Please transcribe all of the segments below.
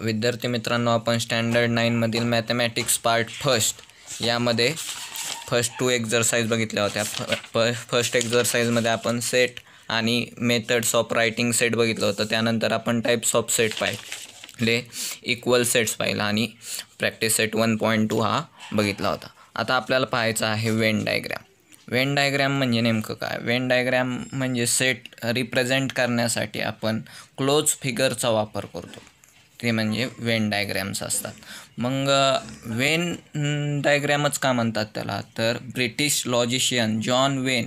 विद्यार्थी मित्रांनो आपण स्टँडर्ड नाईनमधील मॅथमॅटिक्स पार्ट फर्स्ट यामध्ये फर्स्ट टू एक्झरसाईज बघितल्या होत्या फ फर्स्ट एक्झरसाईजमध्ये आपण सेट आणि मेथड्स ऑफ रायटिंग सेट बघितलं होतं त्यानंतर आपण टाईप्स ऑफ सेट पाहिले इक्वल सेट्स पाहिला आणि practice set one point two हा बघितला होता आता आपल्याला पाहायचं आहे वेन डायग्रॅम वेन डायग्रॅम म्हणजे नेमकं काय वेन डायग्रॅम म्हणजे सेट रिप्रेझेंट करण्यासाठी आपण क्लोज फिगरचा वापर करतो ते म्हणजे वेन डायग्रॅम्स असतात मग वेन डायग्रॅमच का म्हणतात त्याला तर British logician John Venn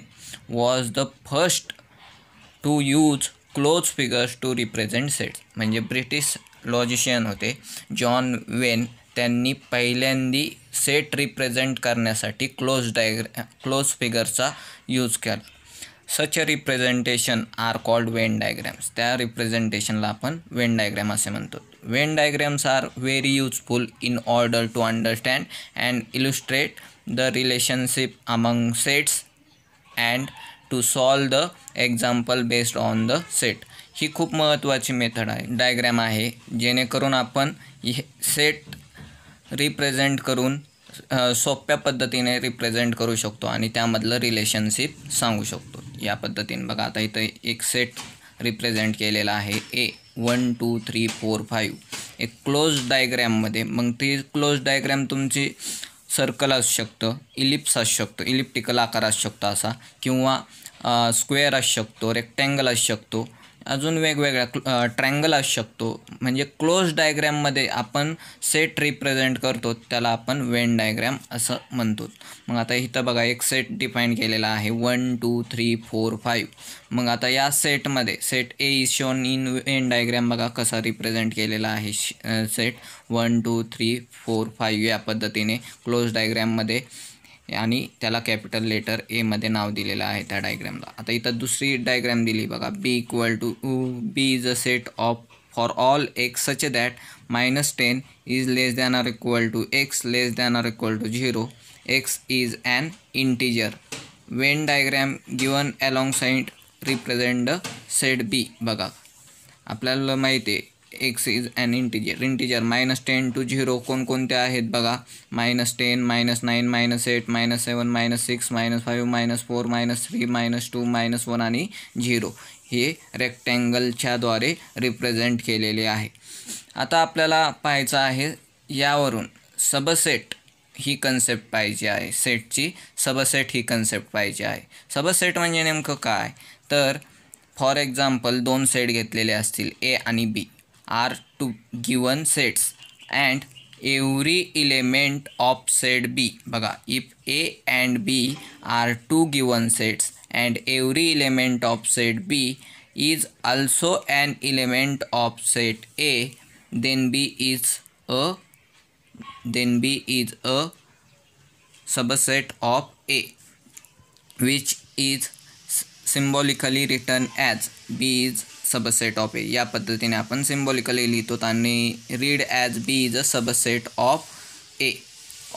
was the first to use close figures to represent sets म्हणजे ब्रिटिश लॉजिशियन होते जॉन वेन त्यांनी पहिल्यांदी सेट रिप्रेझेंट करण्यासाठी क्लोज डायग्रॅ क्लोज फिगरचा यूज केला such representation are called Venn diagrams त्या रिप्रेझेंटेशनला आपण वेन डायग्रॅम असे म्हणतो Venn diagrams are very useful in order to understand and illustrate the relationship among sets and to solve the example based on the set ही खूप महत्त्वाची method आहे diagram आहे जेणेकरून आपण हे सेट रिप्रेझेंट करून सोप्या पद्धतीने रिप्रेझेंट करू शकतो आणि त्यामधलं रिलेशनशिप सांगू शकतो या पद्धतीने बघा आता इथं एक सेट रिप्रेझेंट केलेला आहे A one two three four five एक क्लोज डायग्रॅममध्ये मग ती क्लोज डायग्रॅम तुमची सर्कल असू शकतं इलिप्स असू शकतो इलिप्टिकल आकार असू शकतो असा किंवा स्क्वेअर असू शकतो रेक्टँगल असू शकतो अजून वेगवेगळ्या ट्रँगल असू शकतो म्हणजे क्लोज डायग्रॅममध्ये आपण सेट रिप्रेझेंट करतो त्याला आपण वेन डायग्रॅम असं म्हणतो मग आता इथं बघा एक सेट डिफाईन केलेला आहे one two three four five मग आता या सेटमध्ये set A is shown in Venn diagram बघा कसा रिप्रेझेंट केलेला आहे set one two three four five या पद्धतीने क्लोज डायग्रॅममध्ये आणि त्याला कॅपिटल लेटर एमध्ये नाव दिलेलं आहे त्या डायग्रॅमला आता इथं दुसरी डायग्रॅम दिली बघा B equal to B is a set of for all x such that minus ten is less than or equal to x less than or equal to zero x is an integer Venn diagram given alongside represent the set B बघा आपल्याला माहिती आहे x is an integer integer minus ten to zero कोणकोणत्या आहेत बघा minus ten minus nine minus eight minus seven minus six minus five minus four minus three minus two minus one आणि zero हे रेक्टँगलच्याद्वारे रिप्रेझेंट केलेले आहे आता आपल्याला पाहायचं आहे यावरून सबसेट ही कन्सेप्ट पाहिजे आहे सेटची सबसेट ही कन्सेप्ट पाहिजे आहे सबसेट म्हणजे नेमकं काय तर फॉर एक्झाम्पल दोन सेट घेतलेले असतील ए आणि B are two given sets and every element of set B if A and B are two given sets and every element of set B is also an element of set A then B is a then B is a subset of A which is symbolically written as B is subset of A या पद्धतीने आपण symbolically लिहितो आणि read as B is a subset of A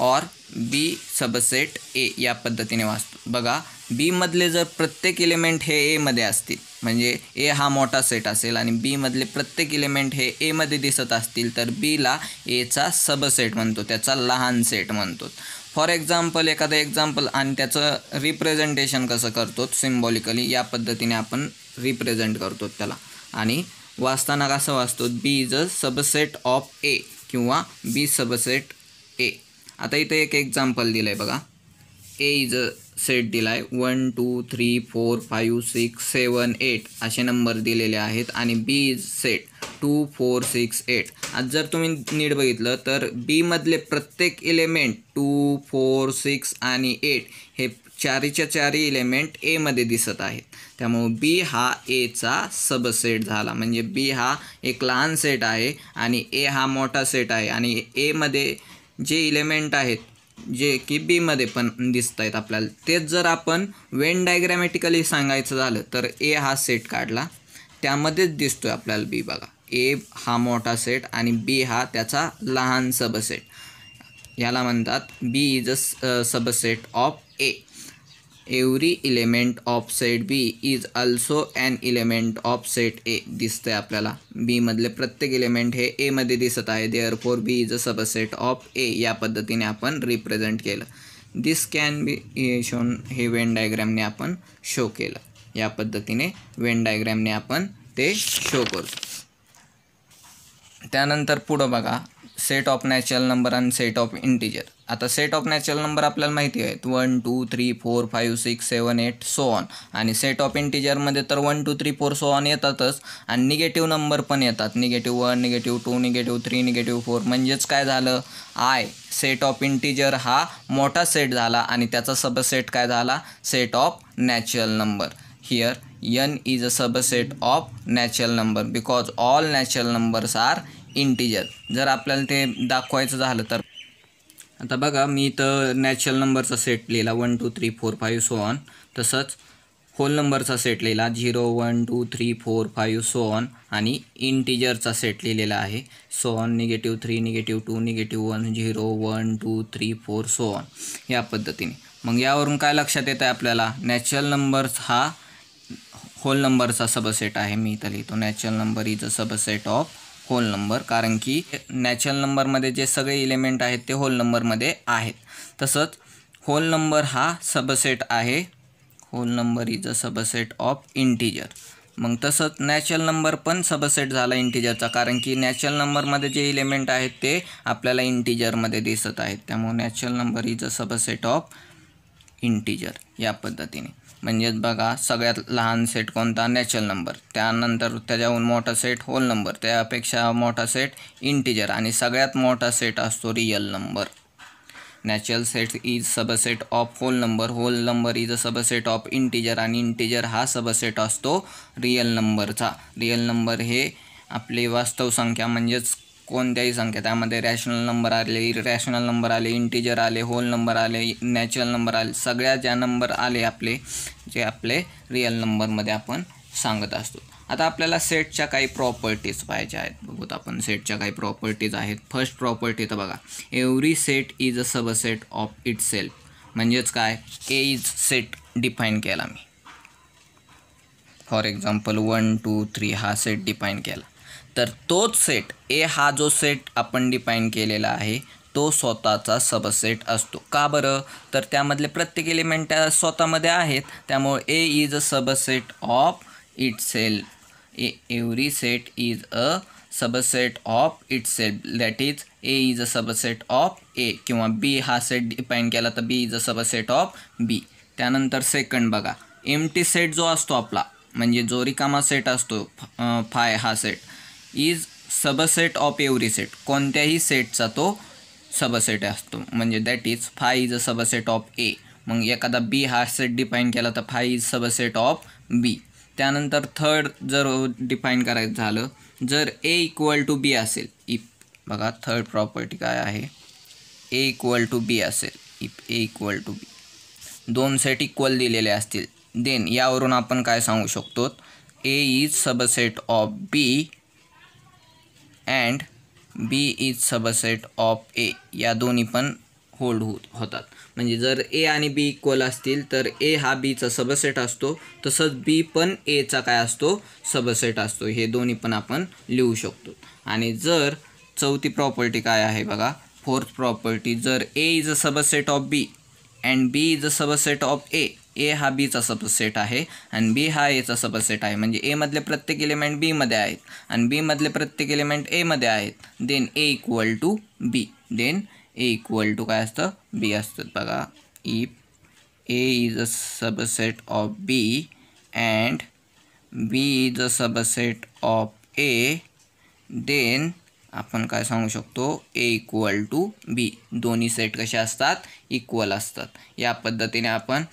और B subset A या पद्धतीने वाचतो बघा बीमधले जर प्रत्येक इलिमेंट हे एमध्ये असतील म्हणजे ए हा मोठा सेट असेल आणि बीमधले प्रत्येक इलिमेंट हे एमध्ये दिसत असतील तर बीला एचा सबसेट म्हणतो त्याचा लहान सेट म्हणतो फॉर एक्झाम्पल एखादं एक्झाम्पल आणि त्याचं रिप्रेझेंटेशन कसं करतो सिम्बॉलिकली या पद्धतीने आपण रिप्रेझेंट करतो त्याला आणि वाचताना कसं वाचतो B is a subset of A किंवा बी सबसेट ए आता इथे एक एक्झाम्पल दिलं आहे बघा ए इज अ सेट दिला आहे one two three four five six seven eight असे नंबर दिलेले आहेत आणि B is set two four six eight आज जर तुम्ही नीट बघितलं तर बीमधले प्रत्येक एलिमेंट टू फोर सिक्स आणि एट हे चारीच्या चारी इलेमेंट एमध्ये दिसत आहेत त्यामुळं बी हा एचा सबसेट झाला म्हणजे बी हा एक लहान सेट आहे आणि ए हा मोठा सेट आहे आणि एमध्ये जे इलेमेंट आहेत जे की बीमध्ये पण दिसत आहेत आपल्याला तेच जर आपण वेन डायग्रॅमॅटिकली सांगायचं झालं तर ए हा सेट काढला त्यामध्येच दिसतोय आपल्याला बी बघा ए हा मोठा सेट आणि बी हा त्याचा लहान सबसेट याला म्हणतात B is a subset of A every element of set B is also an element of set A दिसतंय आपल्याला बीमधले प्रत्येक इलेमेंट हे एमध्ये दिसत आहे therefore B is a subset of A या पद्धतीने आपण रिप्रेझेंट केलं दिस कॅन बी शोन हे वेन डायग्रॅमने आपण शो केलं या पद्धतीने वेन डायग्रॅमने आपण ते शो करू त्यानंतर पुढं बघा सेट ऑफ नॅचरल नंबर आणि सेट ऑफ इंटिजर आता सेट ऑफ नॅचरल नंबर आपल्याला माहिती आहेत one two three four five six seven eight so on आणि सेट ऑफ इंटिजरमध्ये तर one two three four so on येतातच आणि निगेटिव्ह नंबर पण येतात negative one negative two negative three negative four म्हणजेच काय झालं आय सेट ऑफ इंटिजर हा मोठा सेट झाला आणि त्याचा सबसेट काय झाला set of natural number here N is a subset of natural number because all natural numbers are integer जर आपल्याला ते दाखवायचं झालं तर आता बघा मी इथं नॅचरल नंबरचा सेट लिहिला one two three four five so on तसंच होल नंबरचा सेट लिहिला zero one two three four five so on आणि इंटिजरचा सेट लिहिलेला आहे so on negative three negative two negative one zero one two three four so on या पद्धतीने मग यावरून काय लक्षात येतं आहे आपल्याला नॅचरल नंबर्स हा होल नंबरचा सबसेट आहे मी इथं लिहितो natural number is a subset of whole number कारण की नॅचरल नंबरमध्ये जे सगळे इलिमेंट आहेत ते होल नंबरमध्ये आहेत तसंच होल नंबर हा सबसेट आहे whole number is a subset of integer मग तसंच नॅचरल नंबर पण सबसेट झाला इंटीजरचा कारण की नॅचरल नंबरमध्ये जे इलेमेंट आहेत ते आपल्याला इंटिजरमध्ये दिसत आहेत त्यामुळे natural number is a subset of integer या पद्धतीने म्हणजेच बघा सगळ्यात लहान सेट कोणता नॅचरल नंबर त्यानंतर त्याच्याहून मोठा सेट होल नंबर त्यापेक्षा मोठा सेट इंटिजर आणि सगळ्यात मोठा सेट असतो real number natural set is subset of whole number whole number is a subset of integer आणि इंटिजर हा सबसेट असतो रियल नंबरचा रियल नंबर हे आपली वास्तव संख्या म्हणजेच कोणत्याही संख्या त्यामध्ये रॅशनल नंबर आले इरॅशनल नंबर आले इंटिजर आले होल नंबर आले नॅचरल नंबर आले सगळ्या ज्या नंबर आले आपले जे आपले रिअल नंबरमध्ये आपण सांगत असतो आता आपल्याला सेटच्या काही प्रॉपर्टीज पाहिजे आहेत बघूत आपण सेटच्या काही प्रॉपर्टीज आहेत फर्स्ट प्रॉपर्टी तर बघा every set is a subset of itself म्हणजेच काय ए इज सेट डिफाईन केला मी for example one two three हा सेट डिफाईन केला तर तोच सेट ए हा जो सेट आपण डिफाईन केलेला आहे तो स्वतःचा सबसेट असतो का बरं तर त्यामधले प्रत्येक एलिमेंट स्वतःमध्ये आहेत त्यामुळे A is a subset of itself A every set is a subset of itself that is A is a subset of A किंवा बी हा सेट डिफाईन केला तर B is a subset of B त्यानंतर second बघा M empty set जो असतो आपला म्हणजे जो रिकामा सेट असतो फाय हा set is subset of every set कोणत्याही सेटचा तो सबसेट असतो म्हणजे that is phi is a subset of A मग एखादा बी हा सेट डिफाईन केला तर phi is subset of B त्यानंतर थर्ड जर डिफाईन करायचं झालं जर ए इक्वल टू बी असेल इफ बघा थर्ड प्रॉपर्टी काय आहे ए इक्वल टू बी असेल if A equal to B दोन सेट इक्वल दिलेले असतील देन यावरून आपण काय सांगू शकतो A is subset of B and B is subset of A या दोन्ही पण होल्ड हो होतात म्हणजे जर ए आणि बी इक्वल असतील तर ए हा बीचा सबसेट असतो तसंच बी पण एचा काय असतो सबसेट असतो हे दोन्ही पण आपण लिहू शकतो आणि जर चौथी प्रॉपर्टी काय आहे बघा फोर्थ प्रॉपर्टी जर A is a subset of B and B is a subset of A A हा बीचा सबसेट आहे आणि बी हा एचा सबसेट आहे म्हणजे एमधले प्रत्येक एलिमेंट बीमध्ये आहेत आणि बीमधले प्रत्येक एलिमेंट एमध्ये आहेत then A equal to B then A equal to काय असतं बी असतं बघा ई A is a subset of B and B is a subset of A then आपण काय सांगू शकतो ए इक्वल टू बी दोन्ही सेट कसे असतात इक्वल असतात या पद्धतीने आपण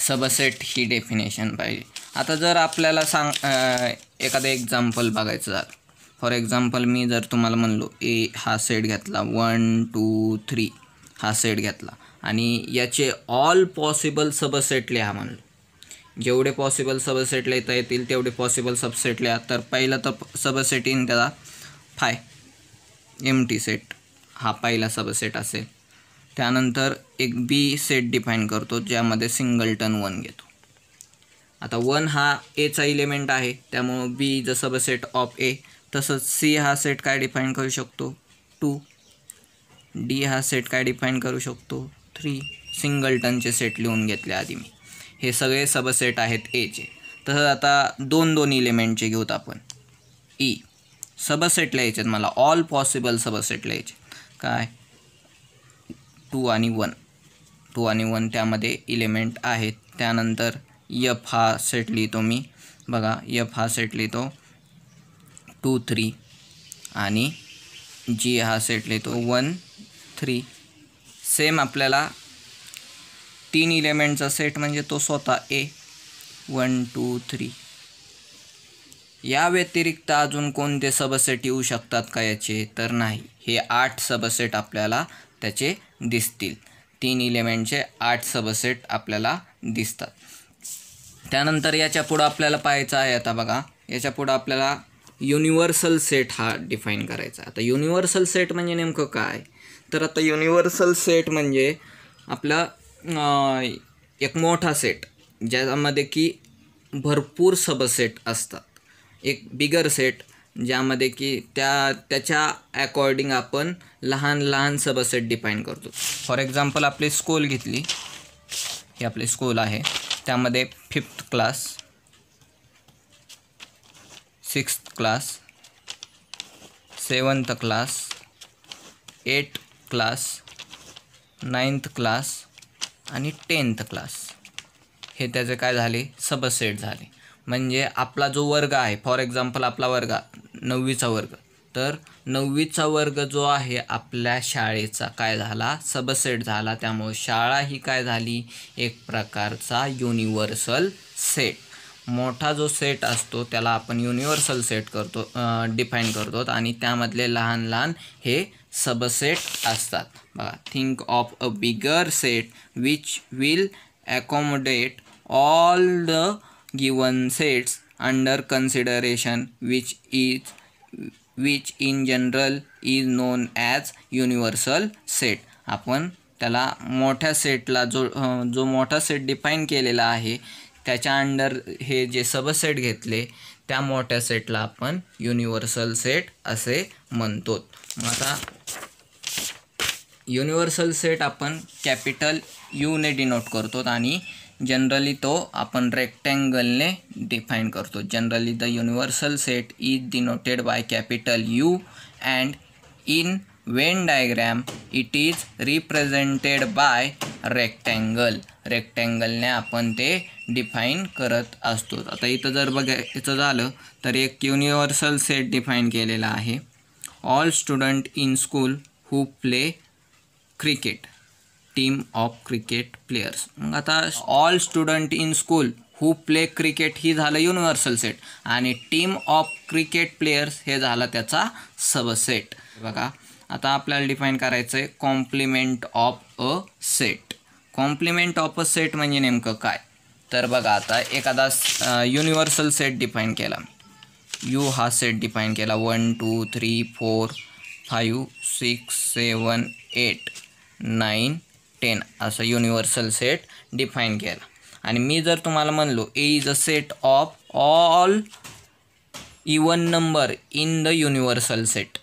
सबसेट ही डेफिनेशन पाहिजे आता जर आपल्याला सांग एखादं एक्झाम्पल बघायचं झालं फॉर एक्झाम्पल मी जर तुम्हाला म्हणलो ए हा सेट घेतला वन टू थ्री हा सेट घेतला आणि याचे ऑल पॉसिबल सबसेट लिहा म्हणलो जेवढे पॉसिबल सबसेट लिहिता येतील तेवढे पॉसिबल सबसेट लिहा तर पहिला तर सबसेट इन त्याला फाय एम टी सेट हा पहिला सबसेट असेल त्यानंतर एक बी सेट डिफाईन करतो ज्यामध्ये सिंगलटन वन घेतो आता वन हा एचा इलिमेंट आहे त्यामुळं बी जसं ब सेट ऑफ ए तसंच सी हा सेट काय डिफाईन करू शकतो टू डी हा सेट काय डिफाईन करू शकतो थ्री सिंगलटनचे सेट लिहून घेतले आधी मी हे सगळे सबसेट आहेत एचे तसंच आता दोन दोन इलिमेंटचे घेऊत आपण ई e. सबसेट लिहायचे मला ऑल पॉसिबल सबसेट लिहायचे काय टू आणि वन टू आणि वन त्यामध्ये इलेमेंट आहेत त्यानंतर यफ हा सेट लिहितो मी बघा यफ हा सेट लिहितो टू थ्री आणि जी हा सेट लिहितो वन थ्री सेम आपल्याला तीन इलेमेंटचा सेट म्हणजे तो स्वतः ए वन टू थ्री या व्यतिरिक्त अजून कोणते सबसेट येऊ शकतात का याचे तर नाही हे आठ सबसेट आपल्याला त्याचे दिसतील तीन इलेमेंटचे आठ सबसेट आपल्याला दिसतात त्यानंतर याच्या पुढं आपल्याला पाहायचं आहे आता बघा याच्या पुढं आपल्याला युनिव्हर्सल सेट हा डिफाईन करायचा आता युनिव्हर्सल सेट म्हणजे नेमकं काय तर आता युनिव्हर्सल सेट म्हणजे आपला एक मोठा सेट ज्यामध्ये की भरपूर सबसेट असतात एक बिगर सेट ज्यामध्ये की त्या त्याच्या अकॉर्डिंग आपण लहान लहान सबसेट डिफाईन करतो फॉर एक्झाम्पल आपली स्कूल घेतली ही आपली स्कूल आहे त्यामध्ये fifth class sixth class seventh class eight class ninth class आणि टेन्थ क्लास हे त्याचे काय झाले सबसेट झाले म्हणजे आपला जो वर्ग आहे फॉर एक्झाम्पल आपला वर्ग नववीचा वर्ग तर नववीचा वर्ग जो आहे आपल्या शाळेचा काय झाला सबसेट झाला त्यामुळे शाळा ही काय झाली एक प्रकारचा युनिव्हर्सल सेट मोठा जो सेट असतो त्याला आपण युनिव्हर्सल सेट करतो डिफाईन करतो आणि त्यामधले लहान लहान हे सबसेट असतात बघा think of a bigger set which will accommodate all the given sets under consideration which is which in general is known as universal set आपण त्याला मोठ्या सेटला जो जो मोठा सेट डिफाईन केलेला आहे त्याच्या अंडर हे जे सबसेट घेतले त्या मोठ्या सेटला आपण युनिव्हर्सल सेट असे म्हणतो आता युनिव्हर्सल सेट आपण कॅपिटल यूने डिनोट करतो आणि जनरली तो आपण रेक्टँगलने डिफाईन करतो generally the universal set is denoted by capital U and in Venn diagram it is represented by rectangle रेक्टँगलने आपण ते डिफाईन करत असतो आता इथं जर बघायचं झालं तर एक युनिव्हर्सल सेट डिफाईन केलेला आहे all student in school who play cricket team of cricket players मग आता all student in school who play cricket ही झालं युनिव्हर्सल सेट आणि टीम ऑफ क्रिकेट प्लेयर्स हे झालं त्याचा सबसेट बघा आता आपल्याला डिफाईन करायचं आहे complement of a set complement of a set म्हणजे नेमकं काय तर बघा आता एखादा युनिव्हर्सल सेट डिफाईन केला यू हा सेट डिफाईन केला one two three four five six seven eight nine ten असं युनिव्हर्सल सेट डिफाईन केला आणि मी जर तुम्हाला म्हणलो A is a set of all even number in the universal set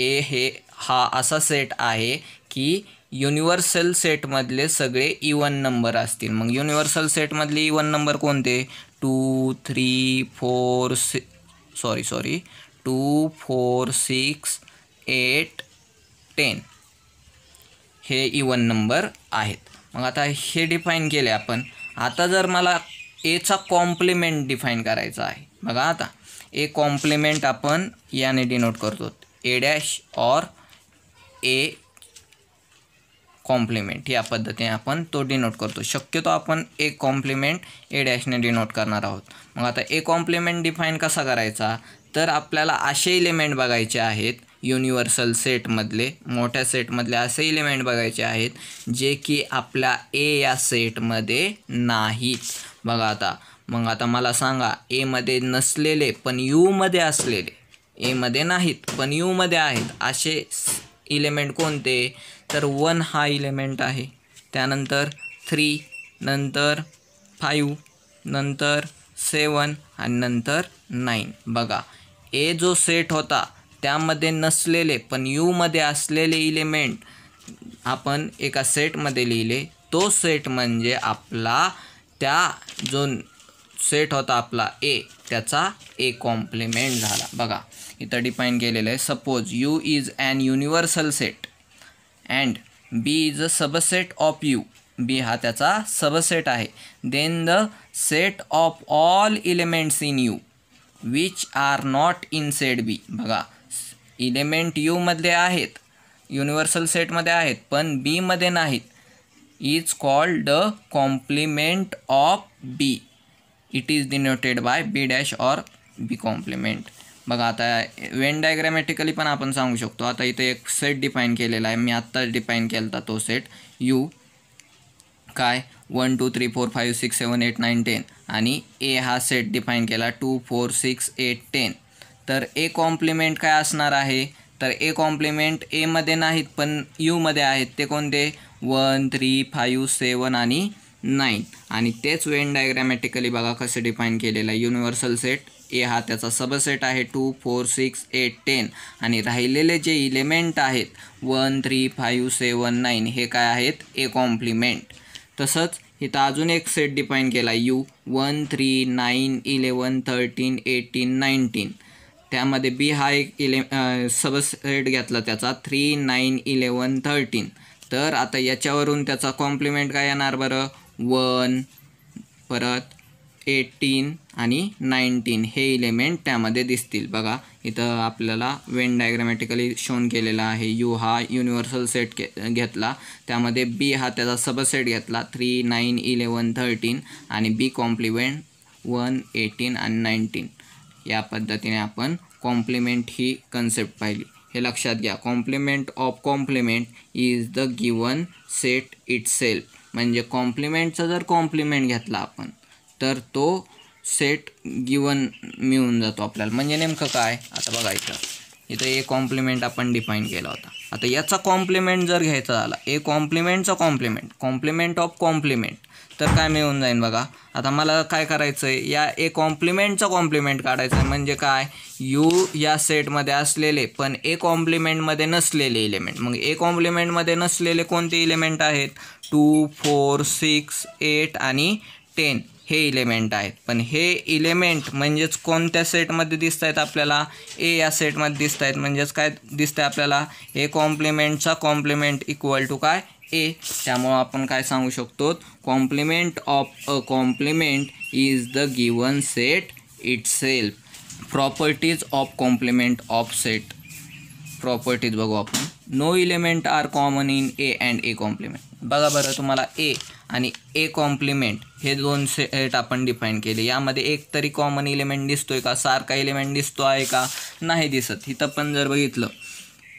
A हे हा असा सेट आहे की युनिव्हर्सल सेटमधले सगळे इवन नंबर असतील मग युनिव्हर्सल सेटमधले इवन नंबर कोणते two three four sorry sorry two four six eight ten हे इवन e नंबर आहेत मग आता हे डिफाईन केले आपण आता जर मला एचा कॉम्प्लिमेंट डिफाईन करायचा आहे बघा आता ए कॉम्प्लिमेंट आपण याने डिनोट करतो A dash or A complement या पद्धतीने आपण तो डिनोट करतो शक्यतो आपण ए कॉम्प्लिमेंट ए डॅशने डिनोट करणार आहोत मग आता ए कॉम्प्लिमेंट डिफाईन कसा करायचा तर आपल्याला असे इलिमेंट बघायचे आहेत युनिव्हर्सल सेटमधले मोठ्या सेटमधले असे इलिमेंट बघायचे आहेत जे की आपल्या ए या सेटमध्ये नाहीत बघा आता मग आता मला सांगा एमध्ये नसलेले पण यूमध्ये असलेले एमध्ये नाहीत पण यूमध्ये आहेत असे इलिमेंट कोणते तर वन हा इलिमेंट आहे त्यानंतर थ्री नंतर फाईव्ह नंतर सेवन आणि नंतर नाईन बघा ए जो सेट होता त्यामध्ये नसलेले पण यूमध्ये असलेले इलिमेंट आपण एका सेटमध्ये लिहिले तो सेट म्हणजे आपला त्या जो सेट होता आपला ए त्याचा ए कॉम्प्लिमेंट झाला बघा इथं डिफाईन केलेलं आहे suppose U is an universal set and B is a subset of U B हा त्याचा सबसेट आहे then the set of all elements in U which are not in set B बघा element यूमध्ये आहेत universal सेटमध्ये आहेत पण बीमध्ये नाहीत is called the complement of B it is denoted by B dash or B complement बघा आता Wien डायग्रॅमॅटिकली पण आपण सांगू शकतो आता इथे एक सेट डिफाईन केलेला आहे मी आत्ताच डिफाईन केला होता तो सेट यू काय one two three four five six seven eight nine ten आणि ए हा सेट डिफाईन केला two four six eight ten तर ए कॉम्प्लिमेंट काय असणार आहे तर ए कॉम्प्लिमेंट एमध्ये नाहीत पण यूमध्ये आहेत ते कोणते वन थ्री फायू सेवन आणि नाईन आणि तेच वेन डायग्रॅमॅटिकली बघा कसं डिफाईन केलेलं आहे युनिव्हर्सल सेट ए हा त्याचा सबसेट आहे two four six eight ten आणि राहिलेले जे इलेमेंट आहेत one three five seven nine हे काय आहेत ए कॉम्प्लिमेंट तसंच इथं अजून एक सेट डिफाईन केला U one three nine eleven thirteen eighteen nineteen त्यामध्ये बी हा एक इले सबसेट घेतला त्याचा थ्री नाईन इलेवन थर्टीन तर आता याच्यावरून त्याचा कॉम्प्लिमेंट काय येणार बरं वन परत एटीन आणि नाईन्टीन हे इलेमेंट त्यामध्ये दिसतील बघा इथं आपल्याला वेन डायग्रॅमॅटिकली शोन केलेला आहे यू हा युनिव्हर्सल सेट घेतला त्यामध्ये बी हा त्याचा सबसेट घेतला थ्री नाईन इलेवन थर्टीन आणि बी कॉम्प्लिमेंट वन एटीन आणि नाईन्टीन या पद्धतीने आपण कॉम्प्लिमेंट ही कन्सेप्ट पाहिली हे लक्षात घ्या complement of complement is the given set itself म्हणजे कॉम्प्लिमेंटचा जर कॉम्प्लिमेंट घेतला आपण तर तो सेट गिवन मिळून जातो आपल्याला म्हणजे नेमकं काय आता बघायचं इथं इथं ए कॉम्प्लिमेंट आपण डिफाईन केला होता आता याचा कॉम्प्लिमेंट जर घ्यायचा झाला ए कॉम्प्लिमेंटचा कॉम्प्लिमेंट कॉम्प्लिमेंट ऑफ कॉम्प्लिमेंट तर काय मिळून जाईन बघा आता मला काय करायचं आहे या ए कॉम्प्लिमेंटचा कॉम्प्लिमेंट काढायचं आहे म्हणजे काय यू या सेटमध्ये असलेले पण ए कॉम्प्लिमेंटमध्ये नसलेले इलिमेंट मग ए कॉम्प्लिमेंटमध्ये नसलेले कोणते इलिमेंट आहेत टू फोर सिक्स एट आणि टेन हे इलिमेंट आहेत पण हे इलिमेंट म्हणजेच कोणत्या सेटमध्ये दिसत आहेत आपल्याला ए या सेटमध्ये दिसत आहेत म्हणजेच काय दिसतं आहे आपल्याला ए कॉम्प्लिमेंटचा कॉम्प्लिमेंट इक्वल टू काय ए त्यामुळं आपण काय सांगू शकतो complement of a complement is the given set itself properties of complement of set properties बघू आपण no element are common in A and A complement बघा बरं तुम्हाला ए आणि ए कॉम्प्लिमेंट हे दोन सेट आपण डिफाईन केले यामध्ये एक तरी कॉमन इलिमेंट दिसतोय का सारखा इलिमेंट दिसतो आहे का नाही दिसत इथं पण जर बघितलं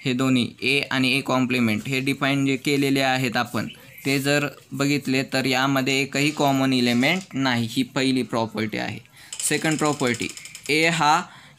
हे दोन्ही ए आणि ए कॉम्प्लिमेंट हे डिफाईन जे केलेले आहेत आपण ते जर बघितले तर यामध्ये एकही कॉमन इलेमेंट नाही ही पहिली प्रॉपर्टी आहे सेकंड प्रॉपर्टी ए हा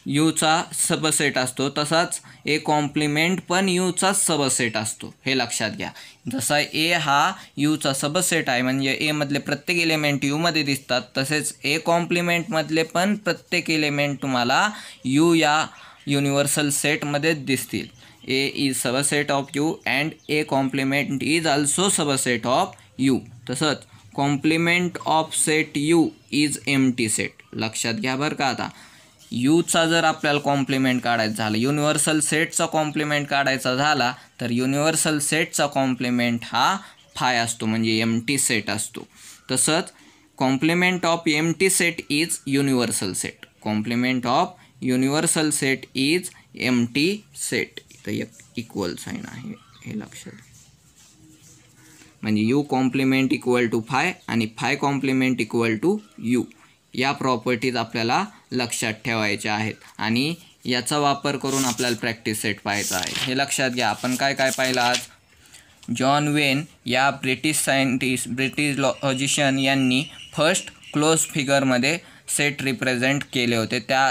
यूचा सबसेट असतो तसाच ए कॉम्प्लिमेंट पण यूचा सबसेट असतो हे लक्षात घ्या जसा ए हा यूचा सबसेट आहे म्हणजे एमधले प्रत्येक इलेमेंट यूमध्ये दिसतात तसेच ए कॉम्प्लिमेंटमधले पण प्रत्येक इलेमेंट तुम्हाला यू या युनिव्हर्सल सेटमध्येच दिसतील A is subset of U and A complement is also subset of U. तसंच complement of set U is empty set लक्षात घ्या बरं का आता यूचा जर आपल्याला कॉम्प्लिमेंट काढायचं झालं युनिव्हर्सल सेटचा कॉम्प्लिमेंट काढायचा झाला तर युनिव्हर्सल सेटचा कॉम्प्लिमेंट हा फाय असतो म्हणजे एम टी सेट असतो तसंच complement of empty set is universal set complement of universal set is empty set फक्त एक इक्वल साईन आहे हे लक्षात म्हणजे U complement equal to phi आणि phi complement equal to U या प्रॉपर्टीज आपल्याला लक्षात ठेवायच्या आहेत आणि याचा वापर करून आपल्याला प्रॅक्टिस सेट पाहायचा आहे हे लक्षात घ्या आपण काय काय पाहिलं आज जॉन वेन या ब्रिटिश सायंटिस्ट ब्रिटिश लॉजिशियन यांनी फर्स्ट क्लोज फिगरमध्ये सेट रिप्रेझेंट केले होते त्या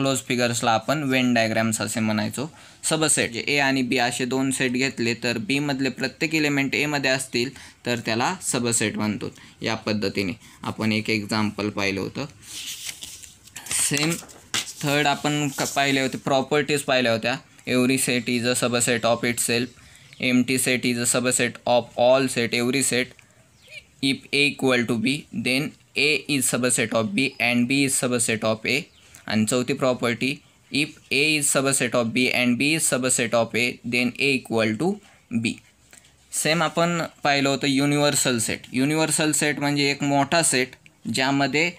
क्लोज फिगर्सला आपण वेन डायग्रॅम्स असे म्हणायचो सबसेट ए आणि बी असे दोन सेट घेतले तर बीमधले प्रत्येक इलेमेंट एमध्ये असतील तर त्याला सबसेट म्हणतो या पद्धतीने आपण एक एक्झाम्पल पाहिलं होतं सेम थर्ड आपण क पाहिले होते प्रॉपर्टीज पाहिल्या होत्या every set is a subset of itself empty set is a subset of all set every set if A equal to B then A is subset of B and B is subset of A आणि चौथी property if A is subset of B and B is subset of A then A equal to B same आपण पाहिलं होतं universal set universal set म्हणजे एक मोठा set ज्यामध्ये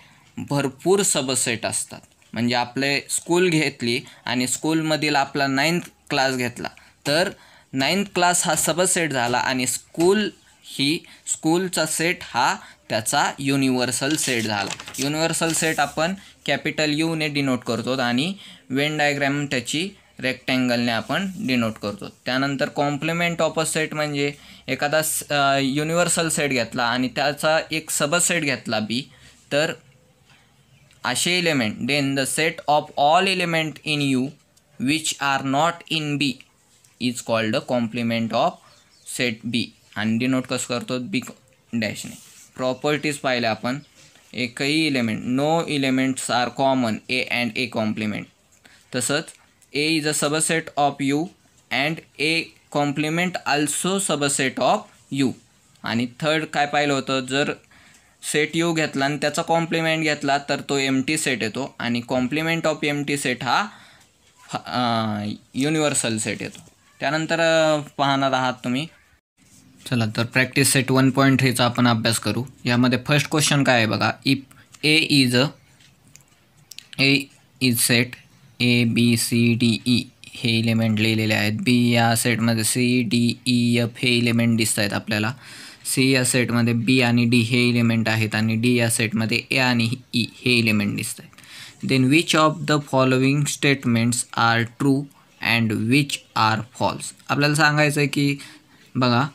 भरपूर सबसेट असतात म्हणजे आपले स्कूल घेतली आणि स्कूलमधील आपला नाईन्थ क्लास घेतला तर नाईन्थ क्लास हा सबसेट झाला आणि स्कूल ही स्कूलचा सेट हा त्याचा युनिव्हर्सल सेट झाला युनिव्हर्सल सेट आपण कॅपिटल यूने डिनोट करतो आणि वेन डायग्रॅम त्याची रेक्टँगलने आपण डिनोट करतो त्यानंतर कॉम्प्लिमेंट ऑफ सेट म्हणजे एखादा युनिव्हर्सल सेट घेतला आणि त्याचा एक सबसेट घेतला बी तर असे element then the set of all element in U which are not in B is called complement of set B आणि डिनोट कसं करतो बी डॅशने प्रॉपर्टीज पाहिल्या आपण एकही element no elements are common A and A complement तसंच A is a subset of U and A complement also subset of U आणि third काय पाहिलं होतं जर सेट यू घेतला आणि त्याचा कॉम्प्लिमेंट घेतला तर तो एम टी सेट येतो आणि complement of empty set हा युनिव्हर्सल सेट येतो त्यानंतर पाहणार आहात तुम्ही चला तर प्रॅक्टिस सेट वन पॉईंट थ्रीचा आपण अभ्यास करू यामध्ये फर्स्ट क्वेश्चन काय आहे बघा if A is a A is set A B C D E हे इलेमेंट लिहिलेले आहेत बी या सेटमध्ये C D E e, F हे इलेमेंट दिसत आहेत आपल्याला सी या सेटमध्ये बी आणि डी हे इलेमेंट आहेत आणि डी या सेटमध्ये ए आणि ई e हे इलेमेंट दिसत आहेत then which of the following statements are true and which are false आपल्याला सांगायचं आहे की बघा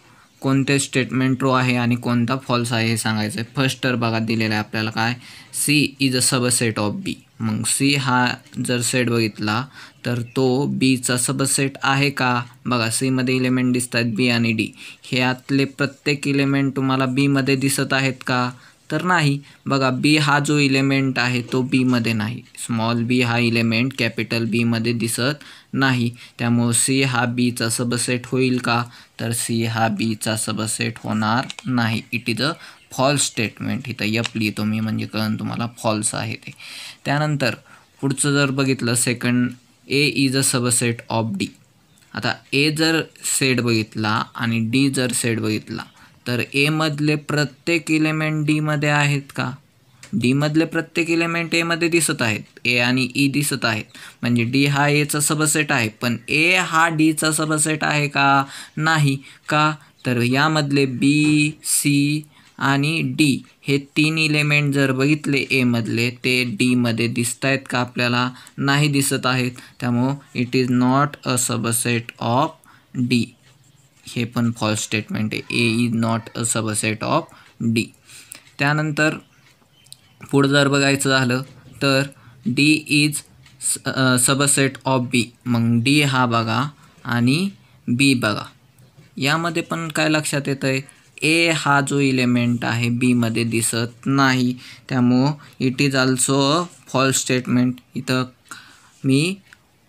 कोणते स्टेटमेंट ट्रू आहे आणि कोणता फॉल्स आहे हे सांगायचं आहे फर्स्ट तर बघा दिलेलं आहे आपल्याला काय C is a subset of B मग सी हा जर सेट बघितला तर तो बीचा सबसेट आहे का बघा सीमध्ये इलेमेंट दिसत आहेत बी आणि डी ह्यातले प्रत्येक इलेमेंट तुम्हाला बीमध्ये दिसत आहेत का तर नाही बघा बी हा जो इलेमेंट आहे तो बीमध्ये नाही स्मॉल बी हा इलेमेंट कॅपिटल बीमध्ये दिसत नाही त्यामुळं सी हा बीचा सबसेट होईल का तर सी हा बीचा सबसेट होणार नाही it is a false statement इथं यप लिहितो मी म्हणजे कळण तुम्हाला फॉल्स आहे ते त्यानंतर पुढचं जर बघितलं second A is a subset of D आता ए जर सेट बघितला आणि डी जर सेट बघितला तर एमधले प्रत्येक इलेमेंट डीमध्ये आहेत का डीमधले प्रत्येक इलेमेंट एमध्ये दिसत आहेत ए आणि ई e दिसत आहेत म्हणजे डी हा एचा सबसेट आहे पण ए हा डीचा सबसेट आहे का नाही का तर यामधले बी सी आणि डी हे तीन इलेमेंट जर बघितले एमधले ते डीमध्ये दिसत आहेत का आपल्याला नाही दिसत आहेत त्यामुळं it is not a subset of D हे पण फॉल्स स्टेटमेंट आहे A is not a subset of D त्यानंतर पुढं जर बघायचं झालं तर D is subset of B मग डी हा बघा आणि बी बघा यामध्ये पण काय लक्षात येतं आहे ए हा जो इलेमेंट आहे बीमध्ये दिसत नाही त्यामुळं it is also a false statement इथं मी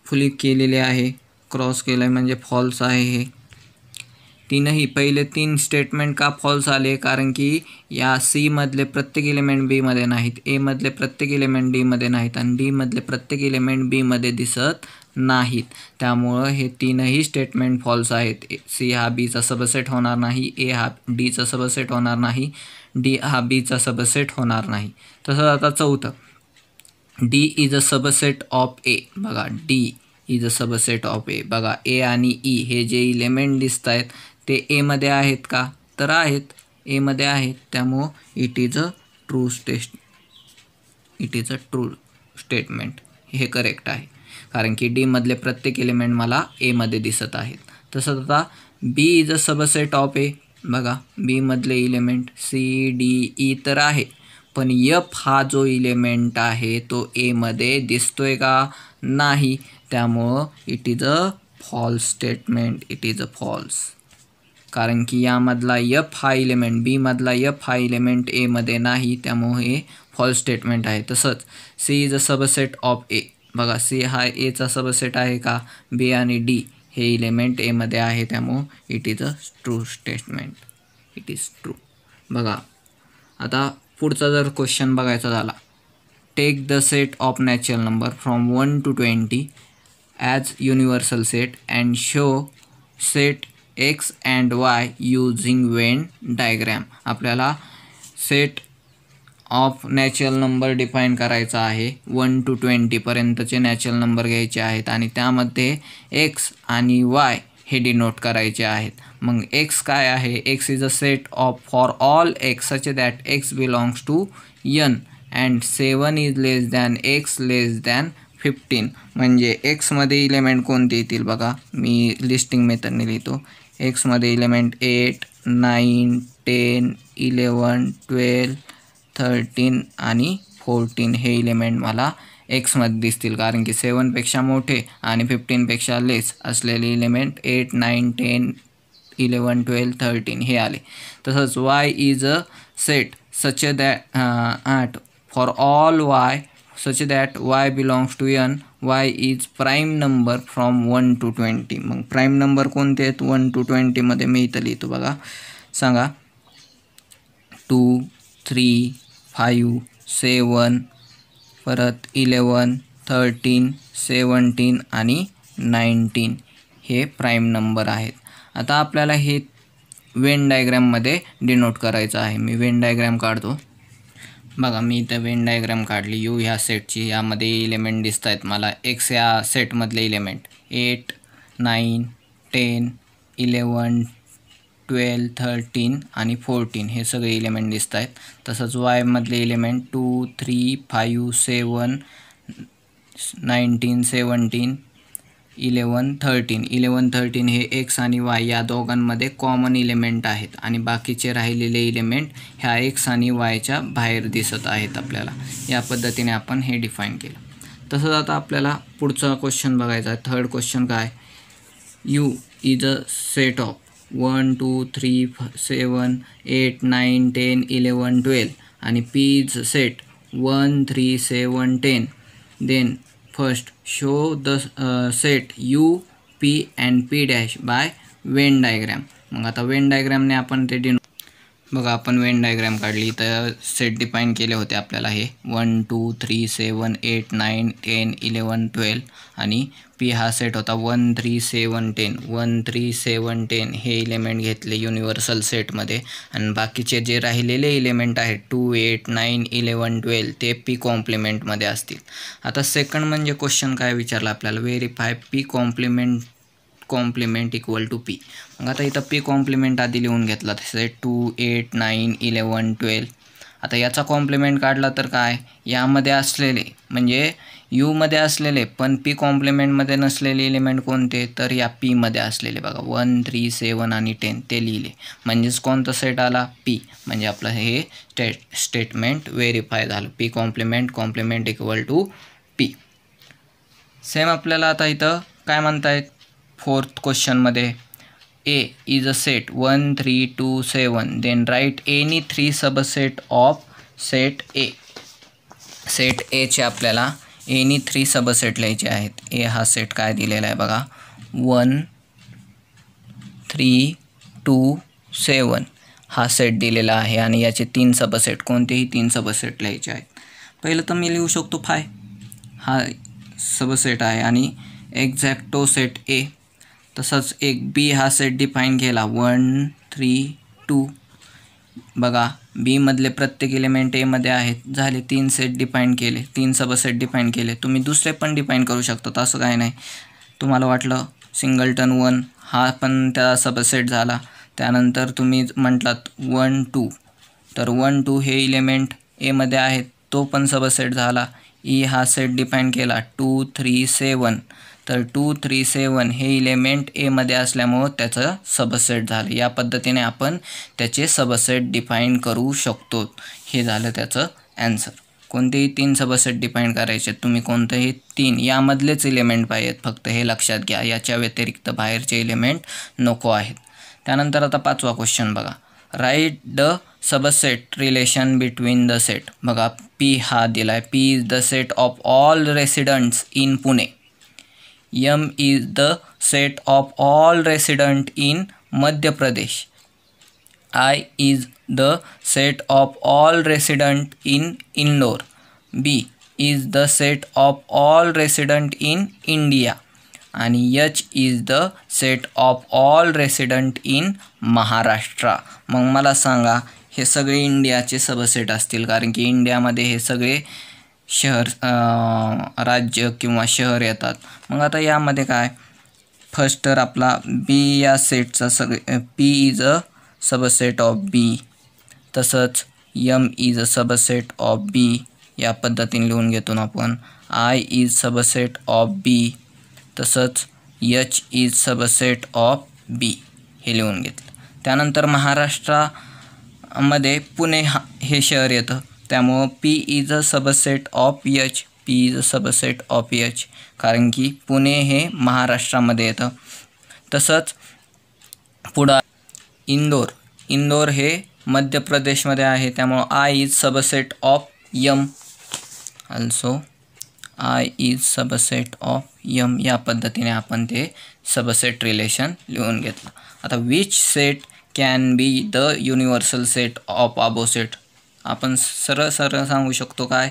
फुली केलेले आहे क्रॉस केलं आहे म्हणजे फॉल्स आहे हे तीनही पहिले तीन स्टेटमेंट का फॉल्स आले कारण की या सीमधले प्रत्येक इलिमेंट बीमध्ये नाहीत एमधले प्रत्येक इलिमेंट डीमध्ये नाहीत आणि डीमधले प्रत्येक इलिमेंट बीमध्ये दिसत नाहीत त्यामुळं हे तीनही स्टेटमेंट फॉल्स आहेत सी हा बीचा सबसेट होणार नाही ए हा डीचा सबसेट होणार नाही डी हा बीचा सबसेट होणार नाही तसंच आता चौथं D is a subset of A बघा D is a subset of A बघा ए आणि ई e हे जे इलेमेंट दिसत आहेत ते एमध्ये आहेत का तर आहेत एमध्ये आहेत त्यामुळं it is a true statement it is a true statement हे करेक्ट आहे कारण की डीमधले प्रत्येक एलिमेंट मला एमध्ये दिसत आहेत तसंच आता B is a subset of A बघा बीमधले इलिमेंट सी डी ई तर आहे पण यफ हा जो इलिमेंट आहे तो एमध्ये दिसतोय का नाही त्यामुळं it is a false statement it is a false कारण की यामधला यफ हा इलेमेंट बीमधला यफ हा इलेमेंट एमध्ये नाही त्यामुळे हे फॉल्स स्टेटमेंट आहे तसंच C is a subset of A बघा सी हा एचा सबसेट आहे का बी आणि डी हे इलेमेंट एमध्ये आहे त्यामुळे it is a true statement it is true बघा आता पुढचा जर क्वेश्चन बघायचा झाला take the set of natural number from one to twenty as universal set and show set X and Y using Venn diagram आपल्याला set of natural number define करायचा आहे one to ट्वेंटीपर्यंतचे नॅचरल नंबर घ्यायचे आहेत आणि त्यामध्ये x आणि Y हे डिनोट करायचे आहेत मग एक्स काय आहे x is a set of for all x such that X belongs to N and seven is less than X less than fifteen म्हणजे एक्समध्ये इलेमेंट कोणते येतील बघा मी लिस्टिंग मेथडने लिहितो एक्समध्ये element eight nine ten eleven twelve thirteen आणि fourteen हे इलेमेंट मला एक्समध्ये दिसतील कारण की सेवनपेक्षा मोठे आणि फिफ्टीनपेक्षा लेस असलेले element eight nine ten eleven twelve thirteen हे आले तसंच Y is a set such that at for all Y such that Y belongs to N Y is prime number from one to twenty मग prime number कोणते आहेत one to ट्वेंटीमध्ये मी इथं लिहितो बघा सांगा टू थ्री फाईव्ह सेवन परत eleven thirteen seventeen आणि nineteen हे प्राईम नंबर आहेत आता आपल्याला हे वेन डायग्रॅममध्ये डिनोट करायचं आहे मी वेन डायग्रॅम काढतो बघा मी इथं वेन डायग्राम काढली यू ह्या सेटची यामध्ये इलेमेंट दिसत आहेत मला एक्स या सेटमधले element eight nine ten eleven twelve thirteen आणि फोर्टीन हे सगळे इलेमेंट दिसत आहेत तसंच वायमधले element two three five seven nineteen seventeen eleven thirteen eleven thirteen हे एक्स आणि वाय या दोघांमध्ये कॉमन इलेमेंट आहेत आणि बाकीचे राहिलेले इलेमेंट ह्या एक्स आणि वायच्या बाहेर दिसत आहेत आपल्याला या पद्धतीने आपण हे डिफाईन केलं तसंच आता आपल्याला पुढचा क्वेश्चन बघायचा आहे थर्ड क्वेश्चन काय U is a set of one two three फ seven eight nine ten eleven twelve आणि P is set one three seven ten then first show the set U P and P dash by Venn diagram मग आता Wien ने आपण ते बघा आपण Venn diagram काढली तर सेट डिफाईन केले होते आपल्याला हे one two three seven eight nine ten eleven twelve आणि पी हा सेट होता one three seven ten one three seven ten हे इलेमेंट घेतले युनिव्हर्सल सेटमध्ये आणि बाकीचे जे राहिलेले इलेमेंट आहेत two eight nine eleven twelve ते पी कॉम्प्लिमेंटमध्ये असतील आता सेकंड म्हणजे क्वेश्चन काय विचारला आपल्याला verify P complement complement equal to P मग आता इथं पी कॉम्प्लिमेंट आधी लिहून घेतला तसे to eight nine eleven twelve आता याचा कॉम्प्लिमेंट काढला तर काय यामध्ये असलेले म्हणजे यूमध्ये असलेले पण पी कॉम्प्लिमेंटमध्ये नसलेले एलिमेंट कोणते तर या पीमध्ये असलेले बघा वन थ्री सेवन आणि टेन ते लिहिले म्हणजेच कोणता सेट आला पी म्हणजे आपलं हे स्टेट स्टेटमेंट व्हेरीफाय झालं P complement complement equal to P same आपल्याला आता इथं काय म्हणतायत फोर्थ क्वेश्चनमध्ये A is a set one three two seven then write any three subset of set A set एचे आपल्याला एनी थ्री सबसेट लिहायचे आहेत ए हा सेट काय दिलेला आहे बघा वन थ्री टू सेवन हा सेट दिलेला आहे आणि याचे तीन सबसेट कोणतेही तीन सबसेट लिहायचे आहेत पहिलं तर मी लिहू शकतो फाय हा सबसेट आहे आणि एक्झॅक्टो सेट ए तसंच एक बी हा सेट डिफाईन केला वन थ्री टू बघा बीमधले प्रत्येक एलिमेंट एमध्ये आहेत झाले तीन सेट डिफाईन केले तीन सबसेट डिफाईन केले तुम्ही दुसरे पण डिफाईन करू शकता असं काही नाही तुम्हाला वाटलं सिंगलटन वन हा पण त्याचा सबसेट झाला त्यानंतर तुम्ही म्हटलात वन टू तर वन टू हे इलेमेंट एमध्ये आहेत तो पण सबसेट झाला ई e हा सेट डिफाईन केला टू थ्री सेवन तर टू थ्री सेवन हे इलेमेंट एमध्ये असल्यामुळं त्याचं सबसेट झालं या पद्धतीने आपण त्याचे सबसेट डिफाईन करू शकतो हे झालं त्याचं ॲन्सर कोणतेही तीन सबसेट डिफाईन करायचे तुम्ही कोणतेही तीन यामधलेच इलेमेंट पाहिजेत फक्त हे लक्षात घ्या याच्या व्यतिरिक्त बाहेरचे इलेमेंट नको आहेत त्यानंतर आता पाचवा क्वेश्चन बघा write the subset relation between the set बघा पी हा दिला आहे P is the set of all residents in Pune M is the set of all resident in Madhya Pradesh. I is the set of all resident in Indore. B is the set of all resident in India. आणि H is the set of all resident in Maharashtra मग मला सांगा हे सगळे इंडियाचे subset असतील कारण की इंडियामध्ये हे सगळे शहर राज्य किंवा शहर येतात मग आता यामध्ये काय फर्स्ट आपला बी या सेटचा सगळे P is a subset of B तसंच M is a subset of B या पद्धतीने लिहून घेतो आपण I is subset of B तसंच H is subset of B हे लिहून घेतलं त्यानंतर महाराष्ट्रामध्ये पुणे हा हे शहर येतं त्यामुळं P is a subset of H P is a subset of H कारण की पुणे हे महाराष्ट्रामध्ये येतं तसंच पुढा इंदोर इंदोर हे मध्य प्रदेशमध्ये आहे त्यामुळं I is subset of M also I is subset of M या पद्धतीने आपण ते सबसेट रिलेशन लिहून घेतलं आता which set can be the universal set of above set आपण सरळ सरळ सांगू शकतो काय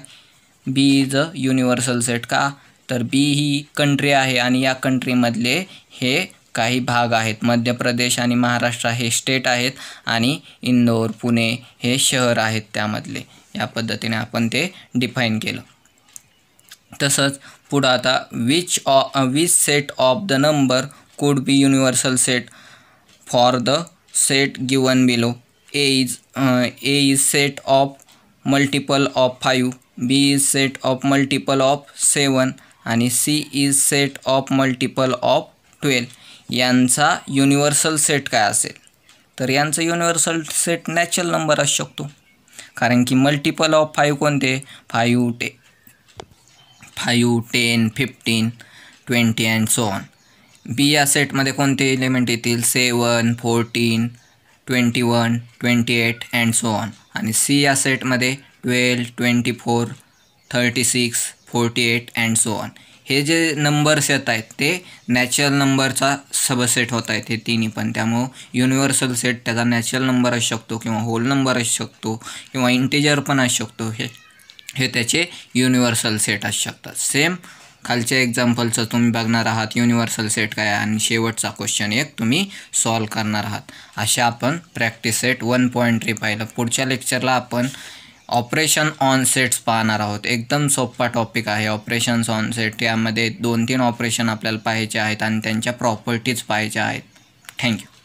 B is a universal set का तर बी ही कंट्री आहे आणि या कंट्रीमधले हे काही भाग आहेत मध्य प्रदेश आणि महाराष्ट्र हे स्टेट आहेत आणि इंदोर पुणे हे शहर आहेत त्यामधले या पद्धतीने आपण ते डिफाईन केलं तसंच पुढं आता which uh which set of the number could be universal set for the set given below A is A is set of multiple of five B is set of multiple of seven आणि C is set of multiple of 12 यांचा universal set काय असेल तर यांचा universal set natural number असू शकतो कारण की मल्टिपल ऑफ फाईव्ह कोणते फाईव्ह टे five ten fifteen twenty and so on B या सेटमध्ये कोणते एलिमेंट येतील seven fourteen twenty one twenty eight and so on आणि सी या सेटमध्ये twelve twenty four thirty six forty eight and so on हे जे नंबर्स येत आहेत ते नॅचरल नंबरचा सबसेट होत आहेत हे तिन्ही पण त्यामुळं युनिव्हर्सल सेट त्याचा नॅचरल नंबर असू शकतो किंवा होल नंबर असू शकतो किंवा इंटेजर पण असू शकतो हे हे त्याचे युनिव्हर्सल सेट असू शकतात सेम खालच्या एक्झाम्पलचं तुम्ही बघणार आहात युनिव्हर्सल सेट काय आहे आणि शेवटचा क्वेश्चन एक तुम्ही सॉल्व करणार आहात अशा आपण practice set one point three पाहिलं पुढच्या लेक्चरला आपण ऑपरेशन ऑन सेट्स पाहणार आहोत एकदम सोपा टॉपिक आहे ऑपरेशन्स ऑन सेट यामध्ये दोन तीन ऑपरेशन आपल्याला पाहायचे आहेत आणि त्यांच्या प्रॉपर्टीज पाहायच्या आहेत थँक्यू